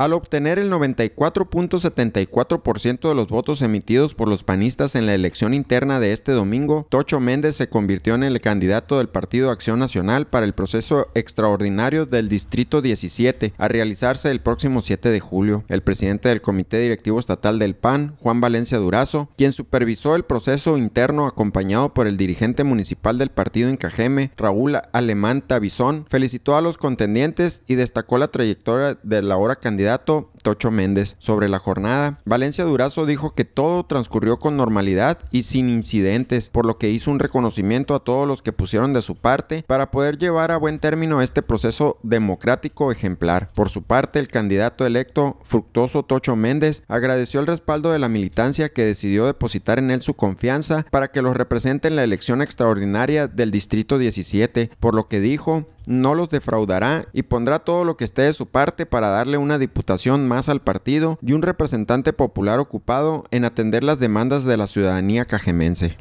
Al obtener el 94.74% de los votos emitidos por los panistas en la elección interna de este domingo, Tocho Méndez se convirtió en el candidato del Partido Acción Nacional para el proceso extraordinario del Distrito 17, a realizarse el próximo 7 de julio. El presidente del Comité Directivo Estatal del PAN, Juan Valencia Durazo, quien supervisó el proceso interno acompañado por el dirigente municipal del partido en Cajeme, Raúl Alemán Tabizón, felicitó a los contendientes y destacó la trayectoria de la hora candidata Tocho Méndez. Sobre la jornada, Valencia Durazo dijo que todo transcurrió con normalidad y sin incidentes, por lo que hizo un reconocimiento a todos los que pusieron de su parte para poder llevar a buen término este proceso democrático ejemplar. Por su parte, el candidato electo, Fructoso Tocho Méndez, agradeció el respaldo de la militancia que decidió depositar en él su confianza para que los represente en la elección extraordinaria del Distrito 17, por lo que dijo, no los defraudará y pondrá todo lo que esté de su parte para darle una diputación más al partido y un representante popular ocupado en atender las demandas de la ciudadanía cajemense.